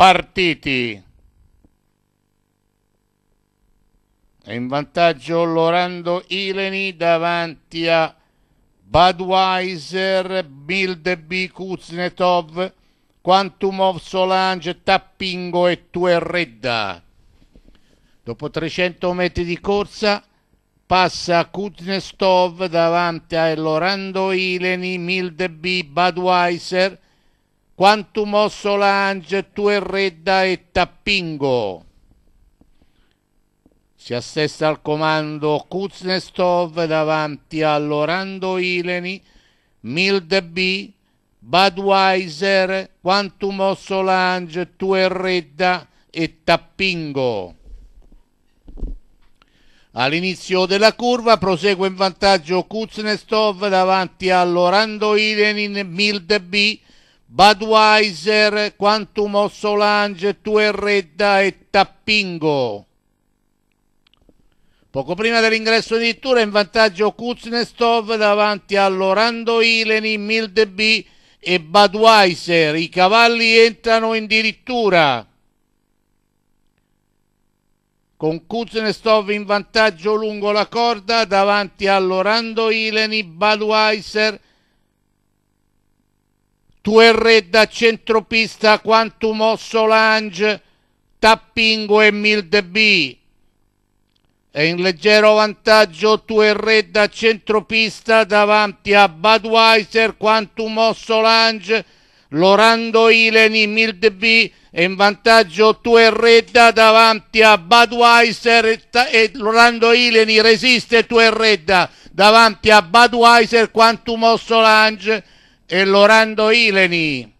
partiti. È in vantaggio Lorando Ileni davanti a Budweiser, Bildeby, Kuznetov, Quantum of Solange, Tappingo e Tuerredda. Dopo 300 metri di corsa passa Kuznetov davanti a Lorando Ileni, Mildeby, Budweiser, quanto mosso l'ange tu redda e tappingo. Si assessa al comando Kuznestov davanti all'Orando Ileni, Milde B, Budweiser, mosso l'ange tu redda e tappingo. All'inizio della curva prosegue in vantaggio Kuznestov davanti all'Orando Ilenin, Milde B, Budweiser, Quantum of Solange, Tuerretta e Tappingo. Poco prima dell'ingresso di Tura in vantaggio Kuznetsov davanti a Lorando Ileni, Milde B e Budweiser. I cavalli entrano addirittura con Kuznetsov in vantaggio lungo la corda davanti a Lorando Ileni, Budweiser e tu e re da centropista quantum o l'ange Tappingo e milde b E in leggero vantaggio tu e re da centropista davanti a Budweiser quantum o l'ange Lorando Ileni milde b e in vantaggio tu e Redda davanti a Budweiser e, Lorando Ileni resiste tu e Redda davanti a Budweiser Quantum o l'ange el orando Ileni.